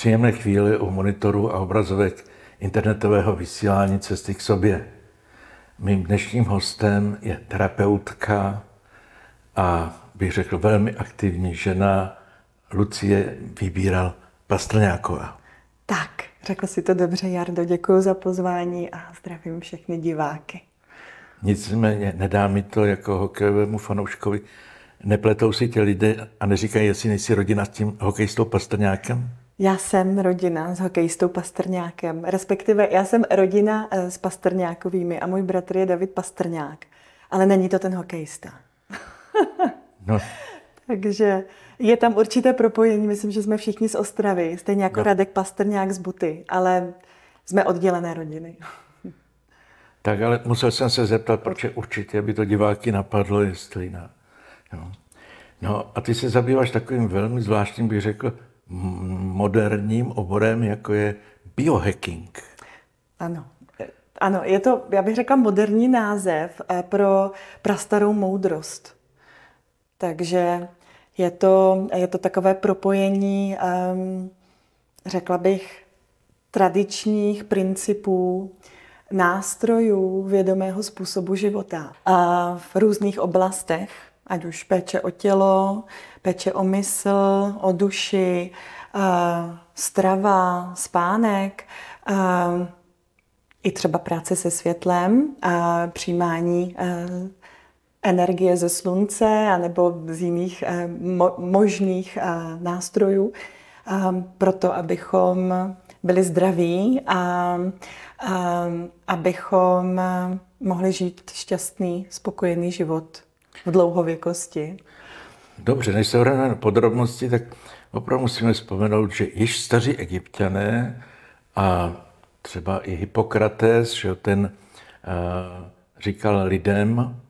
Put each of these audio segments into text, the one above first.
příjemné chvíli u monitoru a obrazovek internetového vysílání Cesty k sobě. Mým dnešním hostem je terapeutka a bych řekl velmi aktivní žena Lucie Vybíral Pastrňáková. Tak, řekl si to dobře, Jardo, děkuji za pozvání a zdravím všechny diváky. Nicméně nedá mi to jako hokejovému fanouškovi. Nepletou si tě lidé a neříkají, jestli nejsi rodina s tím hokejistou Pastrňákem? Já jsem rodina s hokejistou Pastrňákem, respektive já jsem rodina eh, s Pastrňákovými a můj bratr je David Pastrňák, ale není to ten hokejista. no. Takže je tam určité propojení, myslím, že jsme všichni z Ostravy, stejně jako no. Radek Pastrňák z Buty, ale jsme oddělené rodiny. tak ale musel jsem se zeptat, proč určitě aby to diváky napadlo, jestli na... No. No a ty se zabýváš takovým velmi zvláštním, bych řekl, moderním oborem, jako je biohacking. Ano. Ano, je to, já bych řekla, moderní název eh, pro prastarou moudrost. Takže je to, je to takové propojení, um, řekla bych, tradičních principů, nástrojů vědomého způsobu života a v různých oblastech, ať už péče o tělo, péče o mysl, o duši, eh, strava, spánek, eh, i třeba práce se světlem, eh, přijímání energie ze slunce anebo z jiných možných nástrojů, proto abychom byli zdraví a, a abychom mohli žít šťastný, spokojený život v dlouhověkosti. Dobře, než se na podrobnosti, tak opravdu musíme vzpomenout, že již staří egyptiané a třeba i Hippokrates, že ten eh, říkal lidem,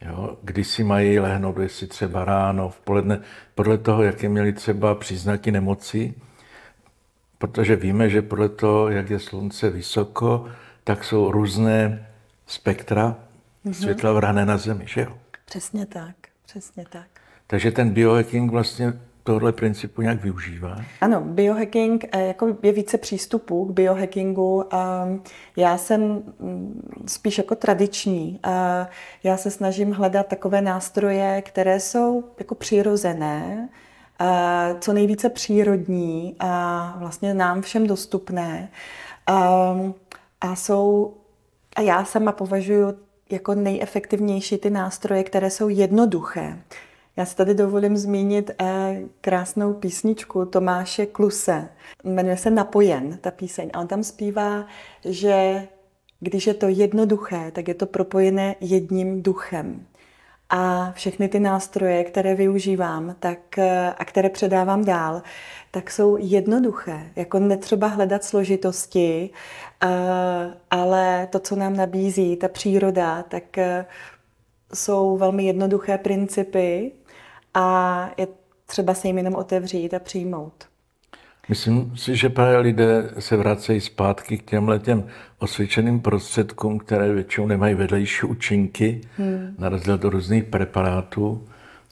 jo, kdy si mají lehnout, jestli třeba ráno, v poledne, podle toho, jaké měli třeba příznaky nemoci, protože víme, že podle toho, jak je slunce vysoko, tak jsou různé spektra mm-hmm. světla vrané na Zemi, že jo? Přesně tak, přesně tak. Takže ten biohacking vlastně tohle principu nějak využívá? Ano, biohacking eh, jako je více přístupů k biohackingu. Mm, já jsem mm, spíš jako tradiční. Já se snažím hledat takové nástroje, které jsou jako přirozené, co nejvíce přírodní a vlastně nám všem dostupné. Mm, a jsou, a já sama považuji jako nejefektivnější ty nástroje, které jsou jednoduché. Já si tady dovolím zmínit eh, krásnou písničku Tomáše Kluse. Jmenuje se Napojen, ta píseň. A on tam zpívá, že když je to jednoduché, tak je to propojené jedním duchem. A všechny ty nástroje, které využívám tak, eh, a které předávám dál, tak jsou jednoduché. Jako netřeba hledat složitosti, eh, ale to, co nám nabízí ta příroda, tak eh, jsou velmi jednoduché principy, a je třeba se jim jenom otevřít a přijmout. Myslím si, že právě lidé se vracejí zpátky k těm těm osvědčeným prostředkům, které většinou nemají vedlejší účinky, hmm. na rozdíl do různých preparátů.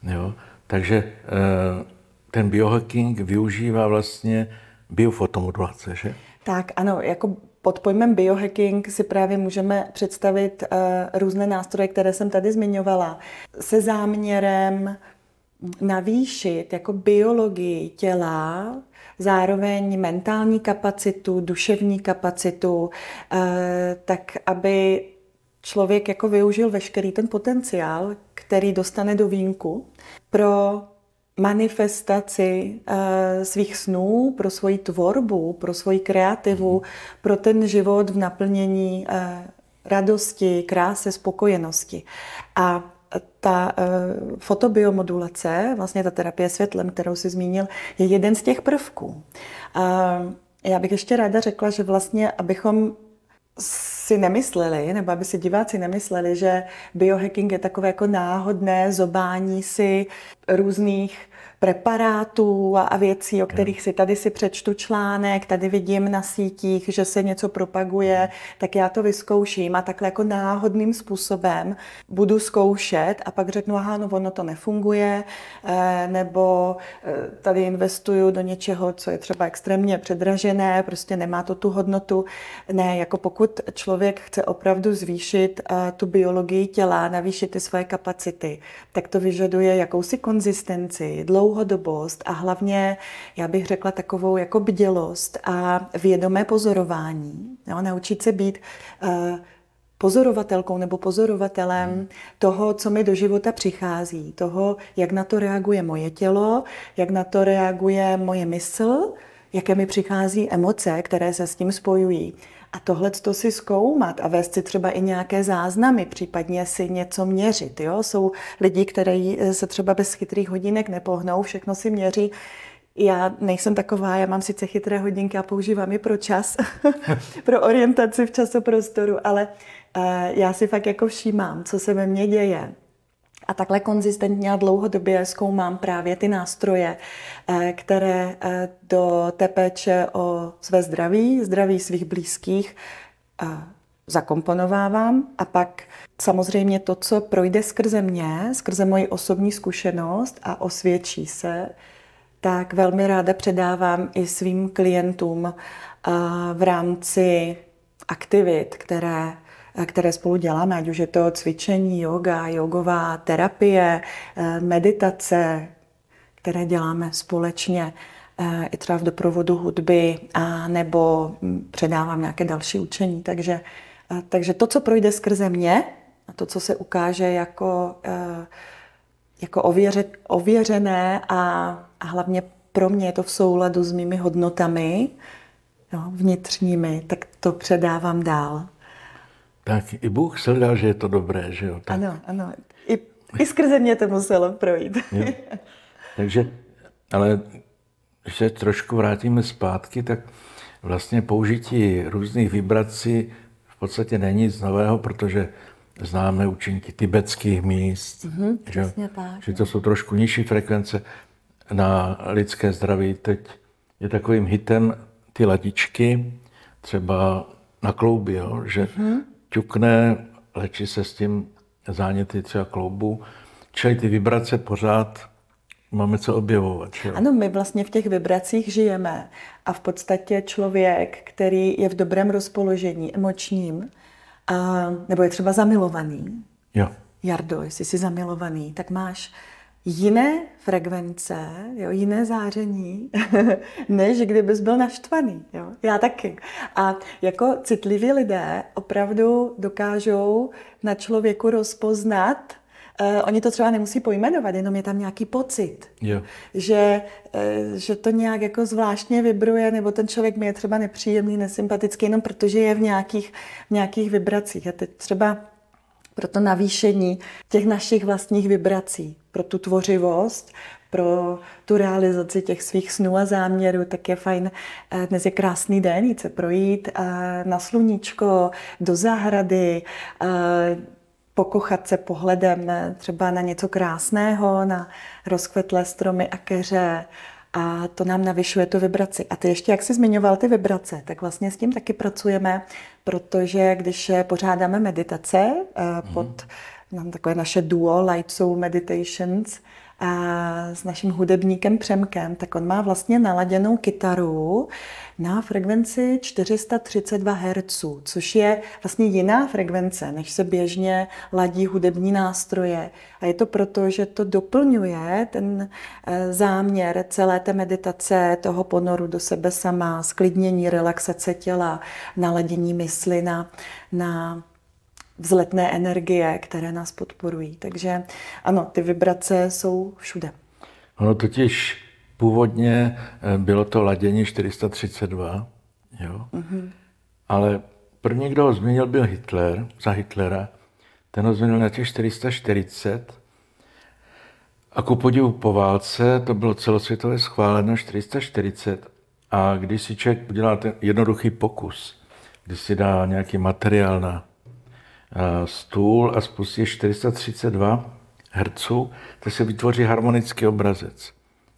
Jo? Takže eh, ten biohacking využívá vlastně biofotomodulace, že? Tak, ano, jako pod pojmem biohacking si právě můžeme představit uh, různé nástroje, které jsem tady zmiňovala, se záměrem navýšit jako biologii těla, zároveň mentální kapacitu, duševní kapacitu, eh, tak aby člověk jako využil veškerý ten potenciál, který dostane do vínku pro manifestaci eh, svých snů, pro svoji tvorbu, pro svoji kreativu, mhm. pro ten život v naplnění eh, radosti, krásy, spokojenosti. A ta uh, fotobiomodulace, vlastně ta terapie světlem, kterou si zmínil, je jeden z těch prvků. Uh, já bych ještě ráda řekla, že vlastně, abychom si nemysleli, nebo aby si diváci nemysleli, že biohacking je takové jako náhodné zobání si různých preparátů a, věcí, o kterých si tady si přečtu článek, tady vidím na sítích, že se něco propaguje, tak já to vyzkouším a takhle jako náhodným způsobem budu zkoušet a pak řeknu, aha, no ono to nefunguje, eh, nebo eh, tady investuju do něčeho, co je třeba extrémně předražené, prostě nemá to tu hodnotu. Ne, jako pokud člověk chce opravdu zvýšit eh, tu biologii těla, navýšit ty svoje kapacity, tak to vyžaduje jakousi konzistenci, dlouho dlouhodobost a hlavně, já bych řekla, takovou jako bdělost a vědomé pozorování. Jo? Naučit se být uh, pozorovatelkou nebo pozorovatelem hmm. toho, co mi do života přichází, toho, jak na to reaguje moje tělo, jak na to reaguje moje mysl, jaké mi přichází emoce, které se s tím spojují. A tohle to si zkoumat a vést si třeba i nějaké záznamy, případně si něco měřit. Jo? Jsou lidi, kteří eh, se třeba bez chytrých hodinek nepohnou, všechno si měří. Já nejsem taková, já mám sice chytré hodinky a používám je pro čas, pro orientaci v časoprostoru, ale eh, já si fakt jako všímám, co se ve mně děje a takhle konzistentně a dlouhodobě zkoumám právě ty nástroje, eh, které eh, do té péče o své zdraví, zdraví svých blízkých eh, zakomponovávám a pak samozřejmě to, co projde skrze mě, skrze moji osobní zkušenost a osvědčí se, tak velmi ráda předávám i svým klientům v rámci aktivit, které které spolu děláme, ať už je to cvičení, yoga, jogová terapie, eh, meditace, které děláme společně eh, i třeba v doprovodu hudby a nebo hm, předávám nějaké další učení. Takže, eh, takže to, co projde skrze mě a to, co se ukáže jako, jako ověře, ověřené a, a hlavně pro mě je to v souladu s mými hodnotami, jo, vnitřními, tak to předávám dál tak i Bůh sledal, že je to dobré, že jo? Tak. Ano, ano. I, I skrze mě to muselo projít. jo. Takže, ale se trošku vrátíme zpátky, tak vlastně použití různých vibrací v podstatě není nic nového, protože známe účinky tibetských míst, mm-hmm, že, přesně tak, že to jsou trošku nižší frekvence na lidské zdraví. Teď je takovým hitem ty ladičky, třeba na klouby, jo, že mm-hmm ťukne, léčí se s tím záněty třeba kloubu. Čili ty vibrace pořád máme co objevovat. Jo? Ano, my vlastně v těch vibracích žijeme a v podstatě člověk, který je v dobrém rozpoložení emočním, a, nebo je třeba zamilovaný, jo. Jardo, jestli jsi zamilovaný, tak máš jiné frekvence, jo, jiné záření, než kdybys byl naštvaný. Jo. Já taky. A jako citliví lidé opravdu dokážou na člověku rozpoznat, eh, oni to třeba nemusí pojmenovat, jenom je tam nějaký pocit, jo. Že, eh, že to nějak jako zvláštně vibruje, nebo ten člověk mi je třeba nepříjemný, nesympatický, jenom protože je v nějakých, v nějakých vibracích. A teď třeba pro to navýšení těch našich vlastních vibrací, pro tu tvořivost, pro tu realizaci těch svých snů a záměrů, tak je fajn, eh, dnes je krásný den, jít se projít eh, na sluníčko, do zahrady, eh, pokochat se pohledem třeba na něco krásného, na rozkvetlé stromy a keře, a to nám navyšuje tu vibraci. A ty ještě, jak jsi zmiňoval ty vibrace, tak vlastně s tím taky pracujeme, protože když pořádáme meditace eh, pod mm. takové naše duo Light Soul Meditations, s naším hudebníkem Přemkem, tak on má vlastně naladěnou kytaru na frekvenci 432 Hz, což je vlastně jiná frekvence, než se běžně ladí hudební nástroje. A je to proto, že to doplňuje ten eh, záměr celé té meditace, toho ponoru do sebe sama, sklidnění, relaxace těla, naladění mysli na, na vzletné energie, které nás podporují. Takže ano, ty vibrace jsou všude. Ono totiž původně eh, bylo to ladění 432, jo? Mm-hmm. ale první, kdo ho změnil, byl Hitler, za Hitlera. Ten ho zmínil na těch 440 a ku podivu po válce to bylo celosvětově schváleno 440. A když si člověk udělá ten jednoduchý pokus, když si dá nějaký materiál na Eh, stůl a spustíš 432 Hz, tak se vytvoří harmonický obrazec.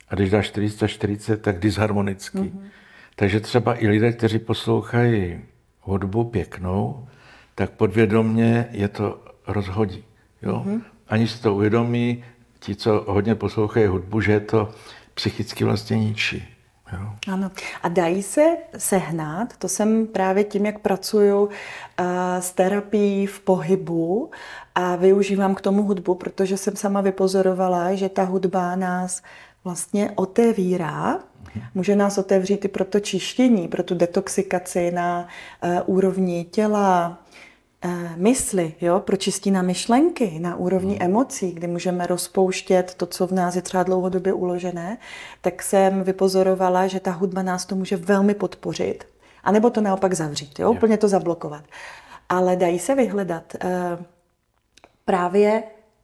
A když dáš 440, tak disharmonický. Mm-hmm. Takže třeba i lidé, kteří poslouchají hudbu pěknou, tak podvědomně je to rozhodí. Jo? Mm-hmm. Ani si to uvědomí, ti, co hodně poslouchají hudbu, že je to psychicky vlastně ničí. Jo. Ano. A dají se sehnat, to jsem právě tím, jak pracuju uh, eh, s terapií v pohybu a využívám k tomu hudbu, protože jsem sama vypozorovala, že ta hudba nás vlastně otevírá, mhm. může nás otevřít i pro to čištění, pro tu detoxikaci na uh, úrovni těla, Eh, mysli, jo, pročistí na myšlenky, na úrovni hmm. emocí, kdy můžeme rozpouštět to, co v nás je třeba dlouhodobě uložené, tak jsem vypozorovala, že ta hudba nás to může velmi podpořit, nebo to naopak zavřít, jo, úplně to zablokovat. Ale dají se vyhledat eh, právě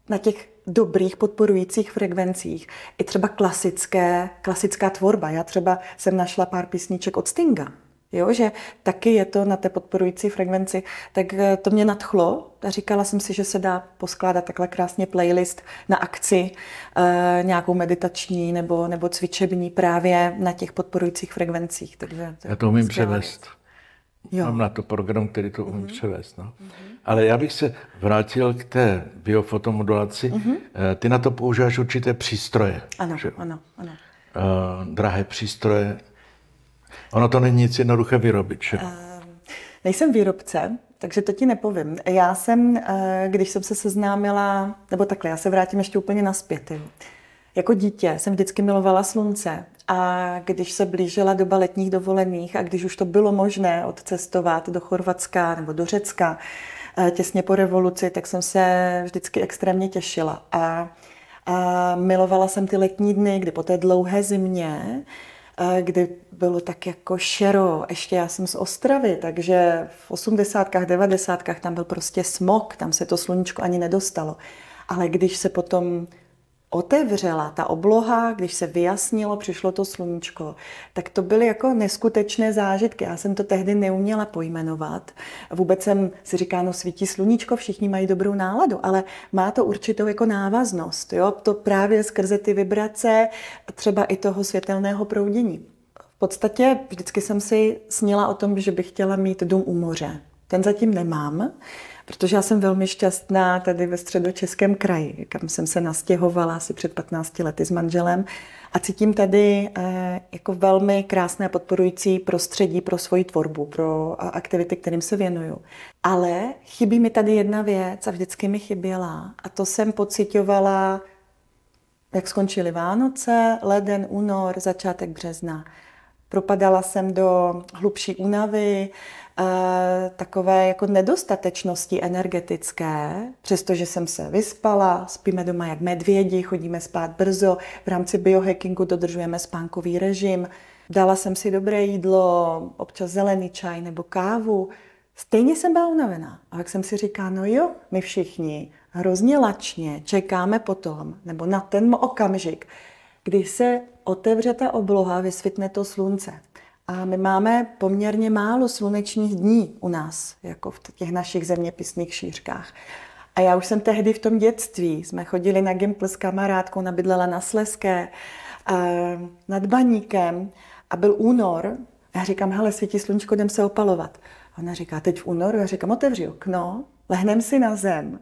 na těch dobrých podporujících frekvencích. I třeba klasické, klasická tvorba. Já třeba jsem našla pár písniček od Stinga jo, že taky je to na té podporující frekvenci, tak eh, to mě nadchlo a říkala jsem si, že se dá poskládat takhle krásně playlist na akci, e, nějakou meditační nebo, nebo cvičební právě na těch podporujících frekvencích. Takže to Já to umím převést. Jo. Mám na to program, který to umí mm-hmm. převést. No. Mm-hmm. Ale já bych se vrátil k té biofotomodulaci. Mm-hmm. Ty na to používáš určité přístroje. Ano, že? ano, ano. Uh, drahé přístroje, Ono to není nic jednoduché vyrobit, že? Uh, nejsem výrobce, takže to ti nepovím. Já jsem, eh, když jsem se seznámila, nebo takhle, já se vrátím ještě úplně naspět. Jako dítě jsem vždycky milovala slunce a když se blížila doba letních dovolených a když už to bylo možné odcestovat do Chorvatska nebo do Řecka eh, těsně po revoluci, tak jsem se vždycky extrémně těšila. A, a milovala jsem ty letní dny, kdy po té dlouhé zimě Eh, kdy bylo tak jako šero, ještě já jsem z Ostravy, takže v osmdesátkách, devadesátkách tam byl prostě smog, tam se to sluníčko ani nedostalo. Ale když se potom otevřela ta obloha, když se vyjasnilo, přišlo to sluníčko, tak to byly jako neskutečné zážitky. Já jsem to tehdy neuměla pojmenovat. Vůbec jsem si říká, no svítí sluníčko, všichni mají dobrou náladu, ale má to určitou jako návaznost. Jo? To právě skrze ty vibrace, třeba i toho světelného proudění. V podstatě vždycky jsem si snila o tom, že bych chtěla mít dům u moře. Ten zatím nemám. Protože já jsem velmi šťastná tady ve středočeském kraji, kam jsem se nastěhovala asi před 15 lety s manželem a cítím tady eh, jako velmi krásné podporující prostředí pro svoji tvorbu, pro aktivity, kterým se věnuju. Ale chybí mi tady jedna věc a vždycky mi chyběla a to jsem pocitovala, jak skončily Vánoce, leden, únor, začátek března. Propadala jsem do hlubší únavy, Eh, takové jako nedostatečnosti energetické, přestože jsem se vyspala, spíme doma jak medvědi, chodíme spát brzo, v rámci biohackingu dodržujeme spánkový režim, dala jsem si dobré jídlo, občas zelený čaj nebo kávu, Stejně jsem byla unavená. A jak jsem si říká, no jo, my všichni hrozně lačně čekáme potom, nebo na ten okamžik, kdy se otevře ta obloha, vysvětne to slunce. A my máme poměrně málo slunečních dní u nás, jako v těch našich zeměpisných šířkách. A já už jsem tehdy v tom dětství, jsme chodili na Gimpl s kamarádkou, nabydlela na Sleské, eh, nad Baníkem a byl únor. A já říkám, hele, svítí slunčko, jdem se opalovat. A ona říká, teď v únoru? Já říkám, otevři okno, lehnem si na zem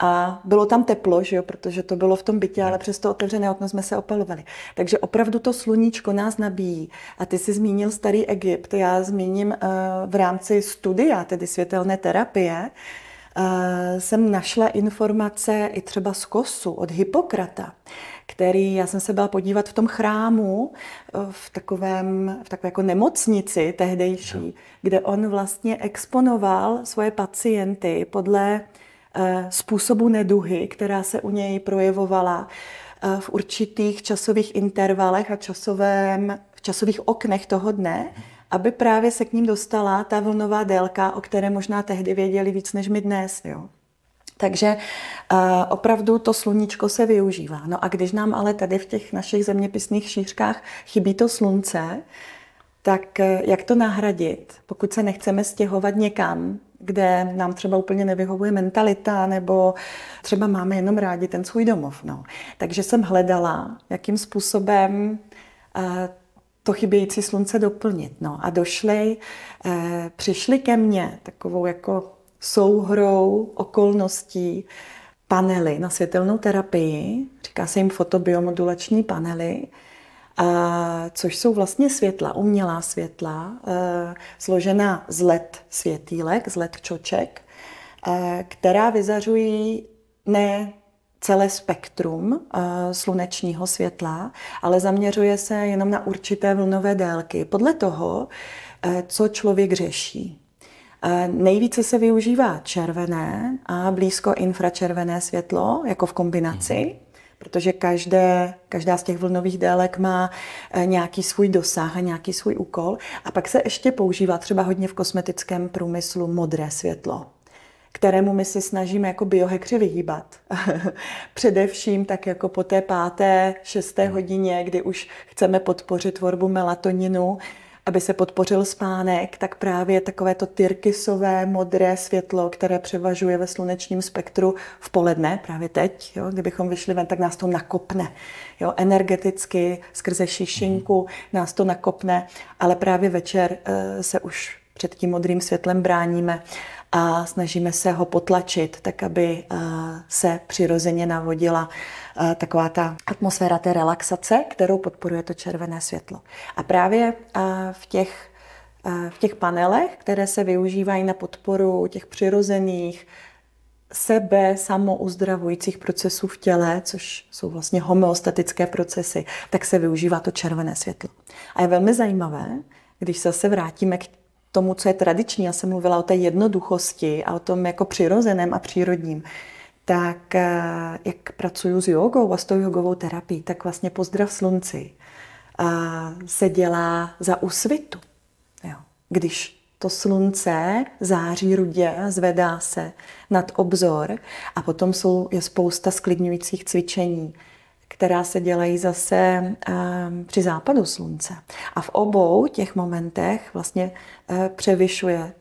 a bylo tam teplo, že jo, protože to bylo v tom bytě, ale hmm. přes to otevřené okno jsme se opalovali. Takže opravdu to sluníčko nás nabíjí. A ty jsi zmínil starý Egypt, já zmíním eh, v rámci studia, tedy světelné terapie, eh, jsem našla informace i třeba z Kosu od Hippokrata, který, já jsem se byla podívat v tom chrámu, eh, v, takovém, v takové jako nemocnici tehdejší, hmm. kde on vlastně exponoval svoje pacienty podle Eh, způsobu neduhy, která se u něj projevovala eh, v určitých časových intervalech a časovém, v časových oknech toho dne, aby právě se k ním dostala ta vlnová délka, o které možná tehdy věděli víc než my dnes. Jo. Takže uh, opravdu to sluníčko se využívá. No a když nám ale tady v těch našich zeměpisných šířkách chybí to slunce, tak jak to nahradit, pokud se nechceme stěhovat někam, kde nám třeba úplně nevyhovuje mentalita, nebo třeba máme jenom rádi ten svůj domov. No. Takže jsem hledala, jakým způsobem eh, to chybějící slunce doplnit. No. A došli, eh, přišli ke mně takovou jako souhrou okolností panely na světelnou terapii, říká se jim fotobiomodulační panely, což jsou vlastně světla, umělá světla, e, složená z LED světílek, z LED čoček, e, která vyzařují ne celé spektrum e, slunečního světla, ale zaměřuje se jenom na určité vlnové délky podle toho, co člověk řeší. Nejvíce se využívá červené a blízko infračervené světlo, jako v kombinaci. Mhm protože každé, každá z těch vlnových délek má eh, nějaký svůj dosah a nějaký svůj úkol. A pak se ještě používá třeba hodně v kosmetickém průmyslu modré světlo kterému my se snažíme jako biohekři vyhýbat. Především tak jako po té páté, šesté hmm. hodině, kdy už chceme podpořit tvorbu melatoninu, aby se podpořil spánek, tak právě takové to tyrkysové modré světlo, které převažuje ve slunečním spektru v poledne, právě teď, jo, kdybychom vyšli ven, tak nás to nakopne. Jo, energeticky, skrze šišinku mhm. nás to nakopne, ale právě večer e, se už před tím modrým světlem bráníme a snažíme se ho potlačit, tak aby eh, se přirozeně navodila eh, taková ta atmosféra té relaxace, kterou podporuje to červené světlo. A právě eh, v těch, v těch panelech, které se využívají na podporu těch přirozených, sebe samouzdravujících procesů v těle, což jsou vlastně homeostatické procesy, tak se využívá to červené světlo. A je velmi zajímavé, když se zase vrátíme k tomu, co je tradiční, já jsem mluvila o té jednoduchosti a o tom jako přirozeném a přírodním, tak eh, jak pracuju s jogou a s tou jogovou terapií, tak vlastně pozdrav slunci eh, se dělá za úsvitu. Jo. Když to slunce září rudě, zvedá se nad obzor a potom jsou, je spousta sklidňujících cvičení která se dělají zase ehm, při západu slunce. A v obou těch momentech vlastně eh, převyšuje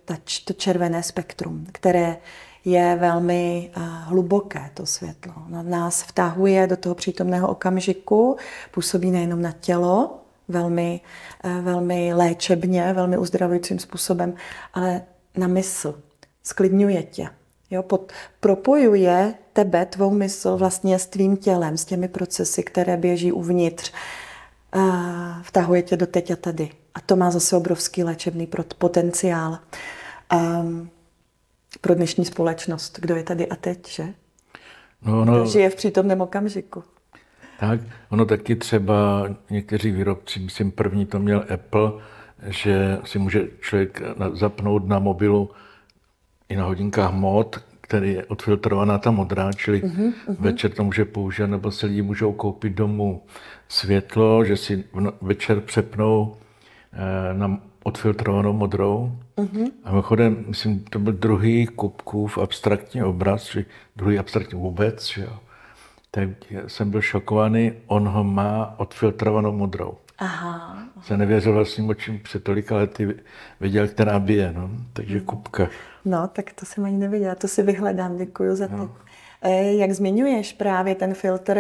to červené spektrum, které je velmi eh, hluboké to světlo. Nás vtahuje do toho přítomného okamžiku, působí nejenom na tělo, velmi, eh, velmi léčebně, velmi uzdravujícím způsobem, ale na mysl. Sklidňuje tě. Jo, pod, propojuje tebe, tvou mysl vlastně s tvým tělem, s těmi procesy, které běží uvnitř. A vtahuje tě do teď a tady. A to má zase obrovský léčebný potenciál. a, pro dnešní společnost, kdo je tady a teď, že? No, no, Žije v přítomném okamžiku. Tak, ono taky třeba někteří výrobci, myslím první to měl Apple, že si může člověk zapnout na mobilu i na hodinkách mod, který je odfiltrovaná ta modrá, čili uh-huh, uh-huh. večer to může použít, nebo si lidi můžou koupit domů světlo, že si no, večer přepnou eh, na odfiltrovanou modrou. Uh-huh. A mimochodem, myslím, to byl druhý Kupkův abstraktní obraz, či druhý abstraktní vůbec, že jo. Tak jsem byl šokovaný, on ho má odfiltrovanou modrou. Aha. Jsem nevěřil vlastním očím před tolika lety, viděl, která bije, no. takže hmm. kupka. No, tak to jsem ani neviděla, to si vyhledám, děkuji za no. to. E, jak zmiňuješ právě ten filtr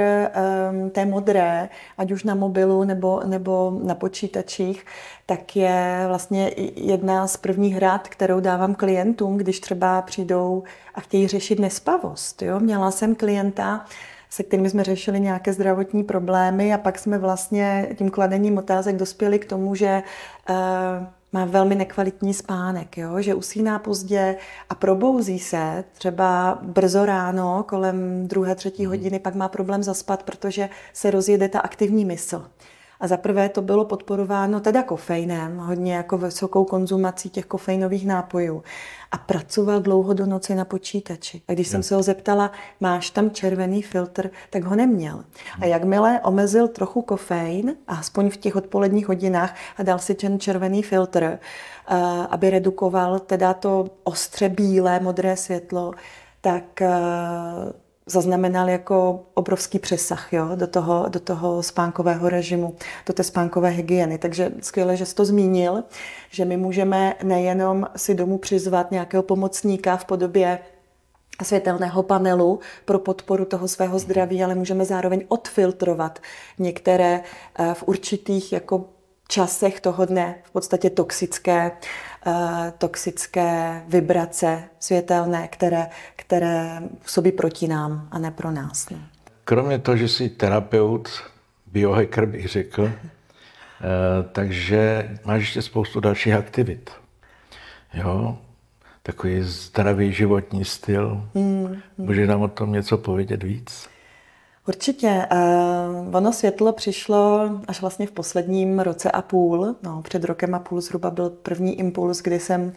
um, té modré, ať už na mobilu nebo, nebo na počítačích, tak je vlastně jedna z prvních rád, kterou dávám klientům, když třeba přijdou a chtějí řešit nespavost. Jo? Měla jsem klienta, uh, se kterými jsme řešili nějaké zdravotní problémy a pak jsme vlastně tím kladením otázek dospěli k tomu, že eh, má velmi nekvalitní spánek, jo? že usíná pozdě a probouzí se třeba brzo ráno kolem druhé, třetí mhm. hodiny, pak má problém zaspat, protože se rozjede ta aktivní mysl. A za prvé to bylo podporováno teda kofeinem, hodně jako vysokou konzumací těch kofeinových nápojů. A pracoval dlouho do noci na počítači. A když jsem se ho zeptala, máš tam červený filtr, tak ho neměl. A hm. jakmile omezil trochu kofein, aspoň v těch odpoledních hodinách, a dal si ten červený filtr, eh, aby redukoval teda to ostře bílé, modré světlo, tak eh, zaznamenal jako obrovský přesah jo, do, toho, do toho spánkového režimu, do té spánkové hygieny. Takže skvěle, že jsi to zmínil, že my můžeme nejenom si domů přizvat nějakého pomocníka v podobě světelného panelu pro podporu toho svého zdraví, ale můžeme zároveň odfiltrovat některé eh, v určitých jako časech toho dne v podstatě toxické Eh, toxické vibrace světelné, které, které působí proti nám a ne pro nás. Ne? No. Kromě toho, že jsi terapeut, biohacker bych řekl, eh, takže máš ještě spoustu dalších aktivit. Jo, takový zdravý životní styl. Mm, mm. Můžeš nám o tom něco povědět víc? Určitě. Uh, ono světlo přišlo až vlastně v posledním roce a půl. No, před rokem a půl zhruba byl první impuls, kdy jsem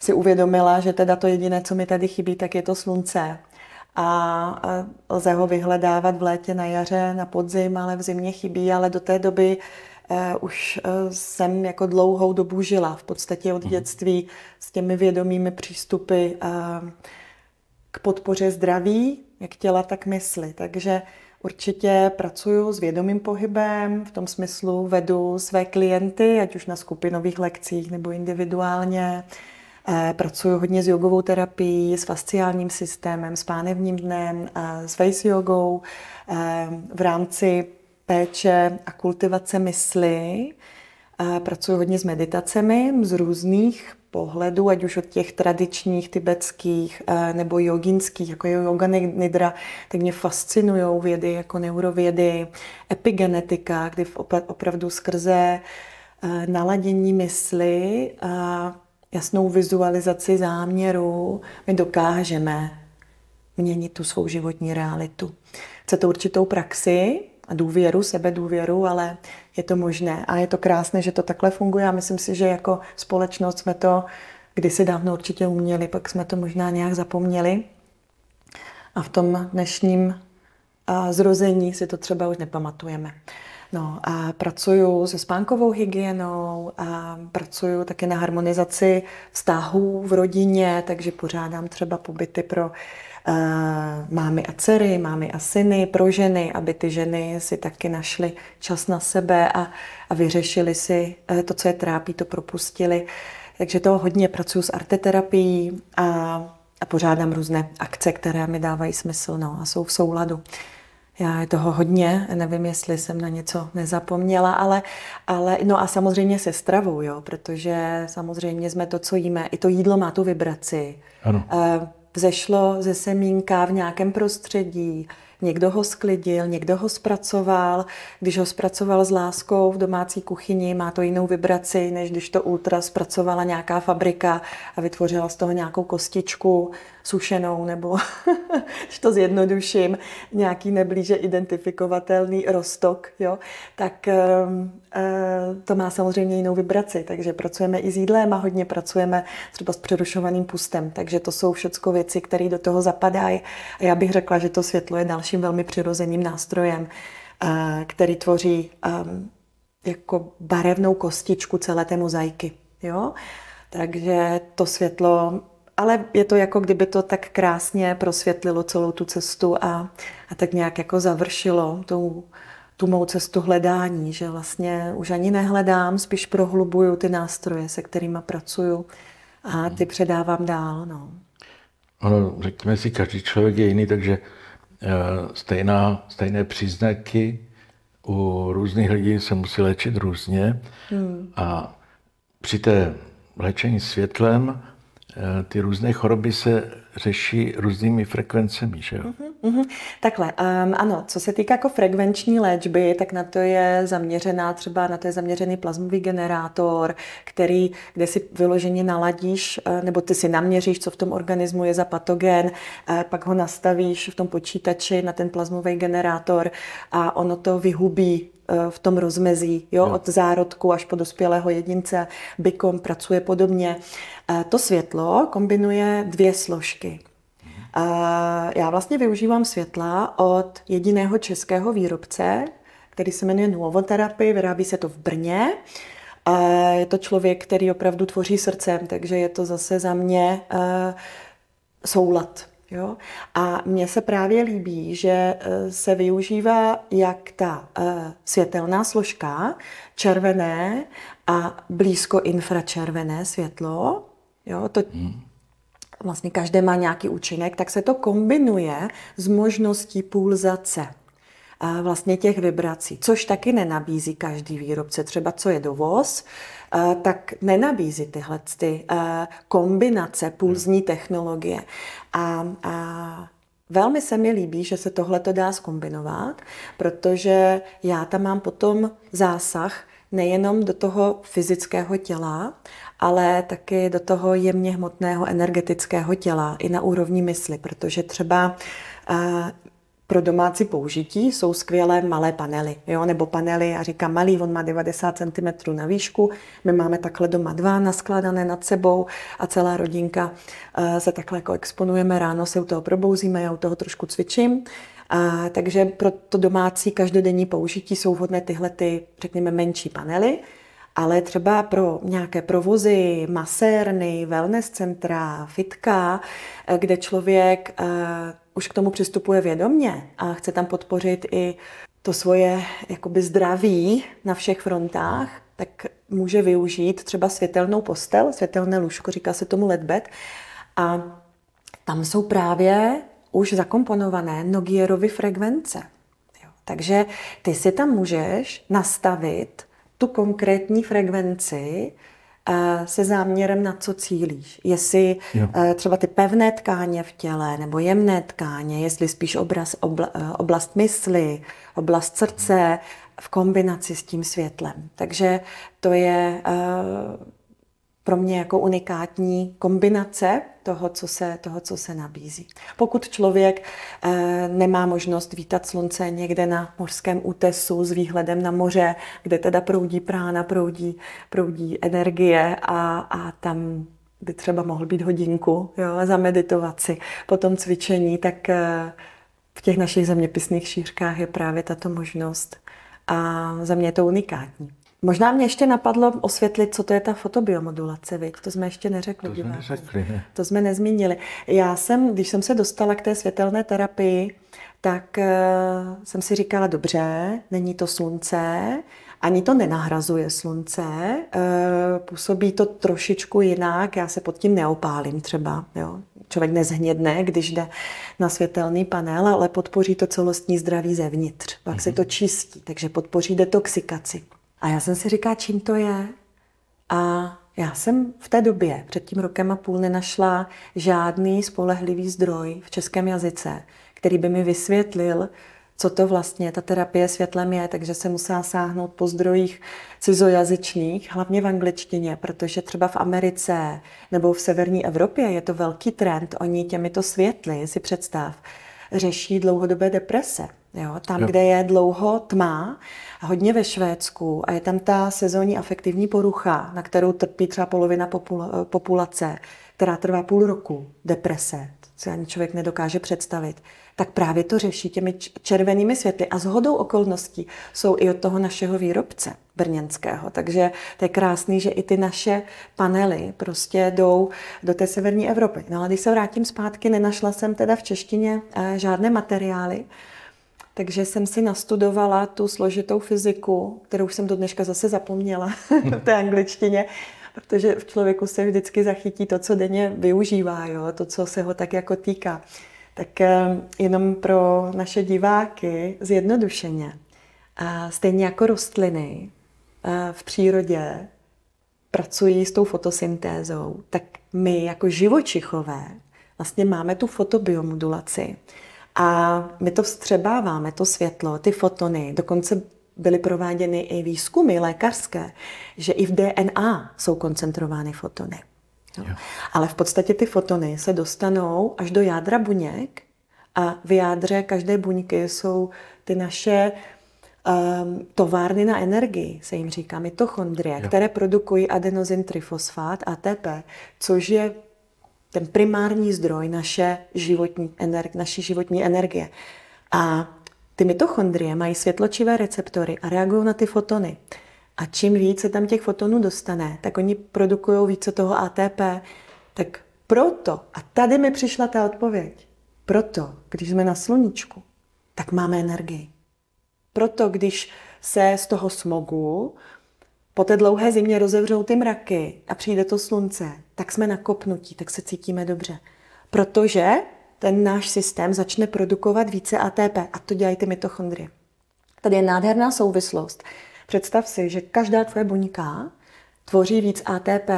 si uvědomila, že teda to jediné, co mi tady chybí, tak je to slunce. A lze ho vyhledávat v létě, na jaře, na podzim, ale v zimě chybí, ale do té doby Uh, už uh, jsem jako dlouhou dobu žila, v podstatě od mhm. dětství, s těmi vědomými přístupy uh, k podpoře zdraví, jak těla, tak mysli. Takže určitě pracuju s vědomým pohybem, v tom smyslu vedu své klienty, ať už na skupinových lekcích nebo individuálně. Eh, Pracuji hodně s jogovou terapií, s fasciálním systémem, s pánevním dnem, s face jogou eh, v rámci péče a kultivace mysli. Pracuji hodně s meditacemi z různých pohledů, ať už od těch tradičních tibetských eh, nebo joginských, jako je yoga nidra, tak mě fascinují vědy jako neurovědy, epigenetika, kdy opravdu skrze eh, naladění mysli a jasnou vizualizaci záměru my dokážeme měnit tu svou životní realitu. Chce to určitou praxi, a důvěru, sebedůvěru, ale je to možné. A je to krásné, že to takhle funguje a myslím si, že jako společnost jsme to kdysi dávno určitě uměli, pak jsme to možná nějak zapomněli. A v tom dnešním zrození si to třeba už nepamatujeme. No a pracuju se spánkovou hygienou a pracuju také na harmonizaci vztahů v rodině, takže pořádám třeba pobyty pro Eh, mámy a dcery, mámy a syny, pro ženy, aby ty ženy si taky našly čas na sebe a, a vyřešili si eh, to, co je trápí, to propustili. Takže toho hodně pracuji s arteterapií a, a pořádám různé akce, které mi dávají smysl no, a jsou v souladu. Já je toho hodně, nevím, jestli jsem na něco nezapomněla, ale, ale no a samozřejmě se stravou, jo, protože samozřejmě jsme to, co jíme, i to jídlo má tu vibraci. Ano. Eh, vzešlo ze semínka v nějakém prostředí, někdo ho sklidil, někdo ho zpracoval. Když ho zpracoval s láskou v domácí kuchyni, má to jinou vibraci, než když to ultra zpracovala nějaká fabrika a vytvořila z toho nějakou kostičku sušenou nebo, když to zjednoduším, nějaký neblíže identifikovatelný rostok, jo, tak ehm, eh, to má samozřejmě jinou vibraci, takže pracujeme i s jídlem a hodně pracujeme třeba s přerušovaným pustem, takže to jsou všechno věci, které do toho zapadají a já bych řekla, že to světlo je dalším velmi přirozeným nástrojem, eh, který tvoří ehm, jako barevnou kostičku celé té mozaiky. Jo? Takže to světlo ale je to jako kdyby to tak krásně prosvětlilo celou tu cestu a, a tak nějak jako završilo tou, tu mou cestu hledání, že vlastně už ani nehledám, spíš prohlubuju ty nástroje, se kterými pracuju a hmm. ty předávám dál. No. Ono, řekněme si, každý člověk je jiný, takže eh, stejná, stejné příznaky u různých lidí se musí léčit různě. Hmm. A při té léčení světlem Eh, ty různé choroby se řeší různými frekvencemi, že jo? Uh-huh, uh-huh. Takhle, um, ano, co se týká jako frekvenční léčby, tak na to je zaměřená třeba, na to je zaměřený plazmový generátor, který, kde si vyloženě naladíš, eh, nebo ty si naměříš, co v tom organismu je za patogen, eh, pak ho nastavíš v tom počítači na ten plazmový generátor a ono to vyhubí Eh, v tom rozmezí, jo, od zárodku až po dospělého jedince. Bykom pracuje podobně. Eh, to světlo kombinuje dvě složky. Eh, já vlastně využívám světla od jediného českého výrobce, který se jmenuje Nuovoterapy, vyrábí se to v Brně. Je to člověk, který opravdu tvoří srdcem, takže je to zase za mě soulad Jo? A mně se právě líbí, že eh, se využívá jak ta eh, světelná složka, červené a blízko infračervené světlo. Jo? To, hmm. vlastně každé má nějaký účinek, tak se to kombinuje s možností pulzace vlastně těch vibrací, což taky nenabízí každý výrobce, třeba co je dovoz, tak nenabízí tyhle ty kombinace pulzní hmm. technologie. A, a velmi se mi líbí, že se tohle to dá skombinovat, protože já tam mám potom zásah nejenom do toho fyzického těla, ale taky do toho jemně hmotného energetického těla i na úrovni mysli, protože třeba pro domácí použití jsou skvělé malé panely, jo? nebo panely, já říkám malý, on má 90 cm na výšku, my máme takhle doma dva naskládané nad sebou a celá rodinka eh, se takhle jako exponujeme, ráno se u toho probouzíme, já u toho trošku cvičím, a, eh, takže pro to domácí každodenní použití jsou vhodné tyhle ty, řekněme, menší panely, ale třeba pro nějaké provozy, masérny, wellness centra, fitka, eh, kde člověk uh, už k tomu přistupuje vědomně a chce tam podpořit i to svoje jakoby zdraví na všech frontách, tak může využít třeba světelnou postel, světelné lůžko, říká se tomu ledbed. A tam jsou právě už zakomponované Nogierovy frekvence. Jo. Takže ty si tam můžeš nastavit tu konkrétní frekvenci eh, se záměrem, na co cílíš. Jestli jo. Eh, třeba ty pevné tkáně v těle nebo jemné tkáně, jestli spíš obraz, obla, eh, oblast mysli, oblast srdce v kombinaci s tím světlem. Takže to je pro mě jako unikátní kombinace toho, co se, toho, co se nabízí. Pokud člověk e, nemá možnost vítat slunce někde na mořském útesu s výhledem na moře, kde teda proudí prána, proudí, proudí energie a, a tam by třeba mohl být hodinku jo, za meditovaci po tom cvičení, tak e, v těch našich zeměpisných šířkách je právě tato možnost a za mě je to unikátní. Možná mě ještě napadlo osvětlit, co to je ta fotobiomodulace, viď? to jsme ještě neřekli. To jsme neřekli. Ne? To jsme nezmínili. Já jsem, když jsem se dostala k té světelné terapii, tak uh, jsem si říkala, dobře, není to slunce, ani to nenahrazuje slunce, uh, působí to trošičku jinak, já se pod tím neopálím třeba, jo. Člověk nezhnědne, když jde na světelný panel, ale podpoří to celostní zdraví zevnitř. Pak mm-hmm. se mhm. to čistí, takže podpoří detoxikaci. A já jsem si říká, čím to je. A já jsem v té době, před tím rokem a půl, nenašla žádný spolehlivý zdroj v českém jazyce, který by mi vysvětlil, co to vlastně ta terapie světlem je, takže se musela sáhnout po zdrojích cizojazyčných, hlavně v angličtině, protože třeba v Americe nebo v severní Evropě je to velký trend, oni těmito světly, si představ, řeší dlouhodobé deprese. Jo? Tam, jo. kde je dlouho tma, hodně ve Švédsku a je tam ta sezónní afektivní porucha, na kterou trpí třeba polovina eh, populace, která trvá půl roku, deprese, co ani člověk nedokáže představit, tak právě to řeší těmi červenými světly. A zhodou okolností jsou i od toho našeho výrobce brněnského. Takže to je krásný, že i ty naše panely prostě jdou do té severní Evropy. No ale když se vrátím zpátky, nenašla jsem teda v češtině eh, žádné materiály, takže jsem si nastudovala tu složitou fyziku, kterou jsem do dneška zase zapomněla v té angličtině, protože v člověku se vždycky zachytí to, co denně využívá, jo? to, co se ho tak jako týká. Tak ehm, jenom pro naše diváky zjednodušeně. Stejně jako rostliny eh, v přírodě pracují s tou fotosyntézou, tak my jako živočichové vlastně máme tu fotobiomodulaci. A my to vstřebáváme, to světlo, ty fotony, dokonce byly prováděny i výzkumy lékařské, že i v DNA jsou koncentrovány fotony. Jo. Ale v podstatě ty fotony se dostanou až do jádra buněk a v jádře každé buňky jsou ty naše um, továrny na energii, se jim říká mitochondrie, jo. které produkují adenozin trifosfát ATP, což je ten primární zdroj naše životní, energ, naší životní energie. A ty mitochondrie mají světločivé receptory a reagují na ty fotony. A čím více tam těch fotonů dostane, tak oni produkují více toho ATP. Tak proto, a tady mi přišla ta odpověď, proto, když jsme na sluníčku, tak máme energii. Proto, když se z toho smogu po té dlouhé zimě rozevřou ty mraky a přijde to slunce, tak jsme nakopnutí, tak se cítíme dobře. Protože ten náš systém začne produkovat více ATP a to dělají ty mitochondrie. Tady je nádherná souvislost. Představ si, že každá tvoje buňka tvoří víc ATP,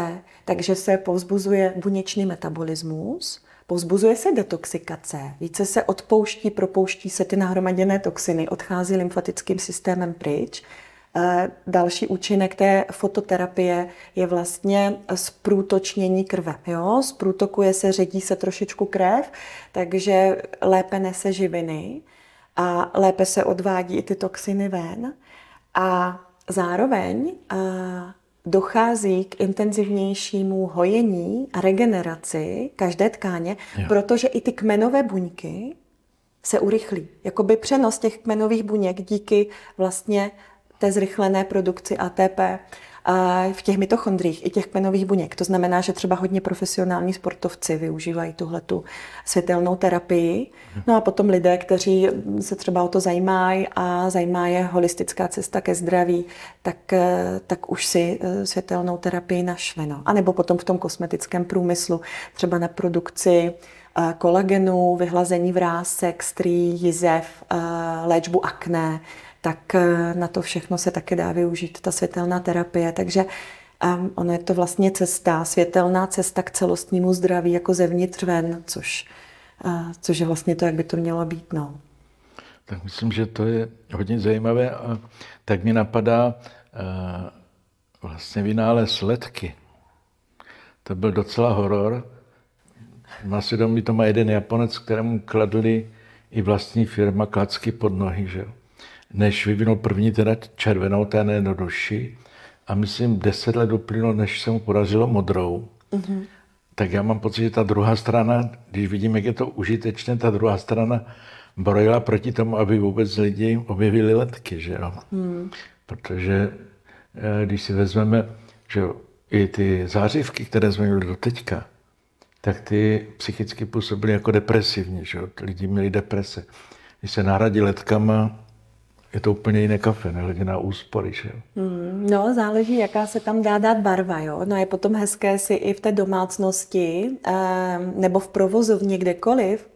takže se povzbuzuje buněčný metabolismus, povzbuzuje se detoxikace, více se odpouští, propouští se ty nahromaděné toxiny, odchází lymfatickým systémem pryč Eh, další účinek té fototerapie je vlastně zprůtočnění krve. Jo? Zprůtokuje se, ředí se trošičku krev, takže lépe nese živiny a lépe se odvádí i ty toxiny ven. A zároveň a eh, dochází k intenzivnějšímu hojení a regeneraci každé tkáně, jo. protože i ty kmenové buňky se urychlí. Jakoby přenos těch kmenových buněk díky vlastně té zrychlené produkci ATP v těch mitochondriích i těch kmenových buněk. To znamená, že třeba hodně profesionální sportovci využívají tuhle tu světelnou terapii. No a potom lidé, kteří se třeba o to zajímají a zajímá je holistická cesta ke zdraví, tak, eh, tak už si eh, světelnou terapii našli. No. A nebo potom v tom kosmetickém průmyslu, třeba na produkci eh, kolagenu, vyhlazení vrásek, strý, jizev, léčbu akné, tak eh, na to všechno se taky dá využít ta světelná terapie. Takže um, ono je to vlastně cesta, světelná cesta k celostnímu zdraví, jako zevnitř ven, což, uh, což je vlastně to, jak by to mělo být. No. Tak myslím, že to je hodně zajímavé. A tak mi napadá uh, vlastně vynález letky. To byl docela horor. Má svědomí, to má jeden Japonec, kterému kladli i vlastní firma klacky pod nohy, že jo? než vyvinul první teda červenou, té nejednodušší. A myslím, deset let uplynulo, než se mu podařilo modrou. Mm-hmm. Tak já mám pocit, že ta druhá strana, když vidím, jak je to užitečné, ta druhá strana brojila proti tomu, aby vůbec lidi objevili letky, že jo. Mm. Protože eh, když si vezmeme, že i ty zářivky, které jsme měli do teďka, tak ty psychicky působily jako depresivně, že jo? lidi měli deprese. Když se náradí letkama, je to úplně jiné kafe, nehledě na úspory. Že? Mm, no, záleží, jaká se tam dá dát barva. Jo? No je potom hezké si i v té domácnosti eh, nebo v provozovně kdekoliv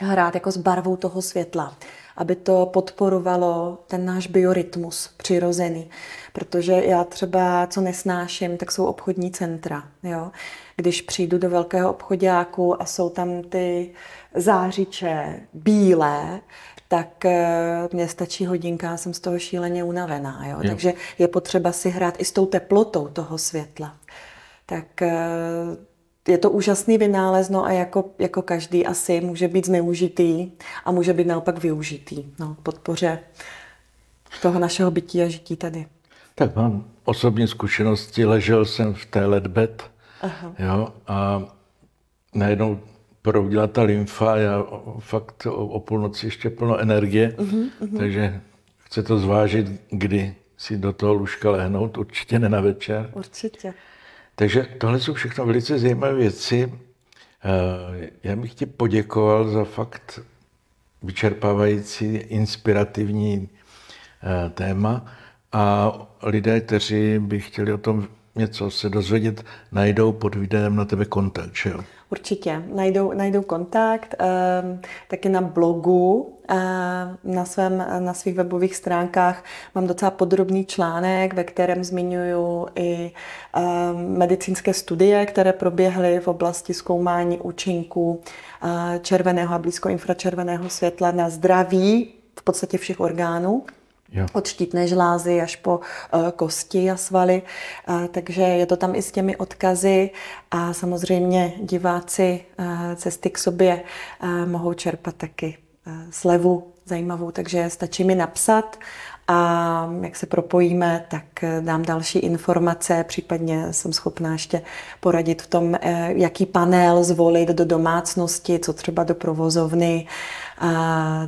hrát jako s barvou toho světla, aby to podporovalo ten náš biorytmus přirozený. Protože já třeba, co nesnáším, tak jsou obchodní centra. Jo? Když přijdu do velkého obchodáku a jsou tam ty zářiče bílé, tak eh, mě stačí hodinka, jsem z toho šíleně unavená. Jo? Jo. Takže je potřeba si hrát i s tou teplotou toho světla. Tak eh, je to úžasný vynález, no a jako, jako každý asi může být zneužitý a může být naopak využitý no, k podpoře toho našeho bytí a žití tady. Tak mám osobní zkušenosti, ležel jsem v té ledbet Aha. Jo, a najednou proudila ta lymfa, já fakt o, o půlnoci ještě plno energie, uh-huh, uh-huh. takže chce to zvážit, kdy si do toho lůžka lehnout, určitě ne na večer. Určitě. Takže tohle jsou všechno velice zajímavé věci. Eh, já bych ti poděkoval za fakt vyčerpávající, inspirativní eh, téma a lidé, kteří by chtěli o tom něco se dozvědět, najdou pod videem na tebe kontakt, že jo? Určitě, najdou, najdou kontakt, eh, taky na blogu, eh, na, svém, na svých webových stránkách mám docela podrobný článek, ve kterém zmiňuju i eh, medicínské studie, které proběhly v oblasti zkoumání účinků eh, červeného a blízkoinfračerveného světla na zdraví v podstatě všech orgánů. Jo. Od štítné žlázy až po uh, kosti a svaly, uh, takže je to tam i s těmi odkazy a samozřejmě diváci uh, cesty k sobě mohou čerpat taky slevu zajímavou, takže stačí mi napsat a jak se propojíme, tak dám další informace, případně jsem schopná ještě poradit v tom, jaký panel zvolit do domácnosti, co třeba do provozovny,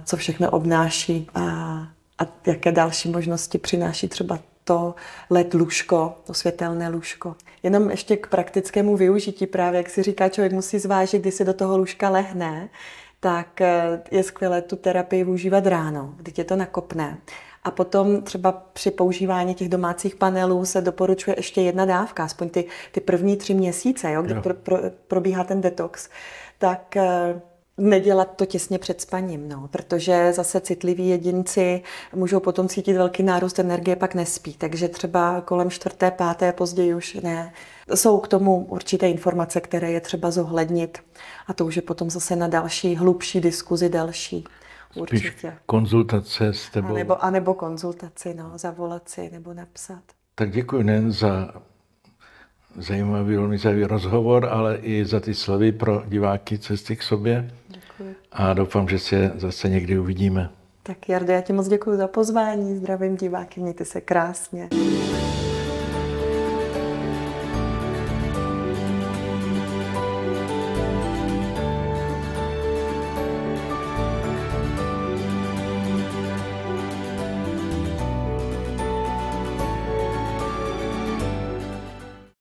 co všechno obnáší a jaké další možnosti přináší třeba to LED lůžko, to světelné lůžko. Jenom ještě k praktickému využití právě, jak si říká, člověk musí zvážit, kdy se do toho lůžka lehne, tak eh, je skvělé tu terapii využívat ráno, kdy tě to nakopne. A potom třeba při používání těch domácích panelů se doporučuje ještě jedna dávka, aspoň ty, ty první tři měsíce, jo, kdy jo. Pro, pro, probíhá ten detox. Tak eh, Nedělat to těsně před spaním, no, protože zase citliví jedinci můžou potom cítit velký nárůst energie, pak nespí. Takže třeba kolem čtvrté, páté, později už ne. Jsou k tomu určité informace, které je třeba zohlednit a to už je potom zase na další, hlubší diskuzi další. Určitě. Spíš konzultace s tebou. A nebo, a nebo konzultaci, no, zavolat si nebo napsat. Tak děkuji nejen za zajímavý velmi zajímavý rozhovor, ale i za ty slovy pro diváky Cesty k sobě. Děkuji. A doufám, že se zase někdy uvidíme. Tak Jardo, já ti moc děkuji za pozvání, zdravím diváky, mějte se krásně.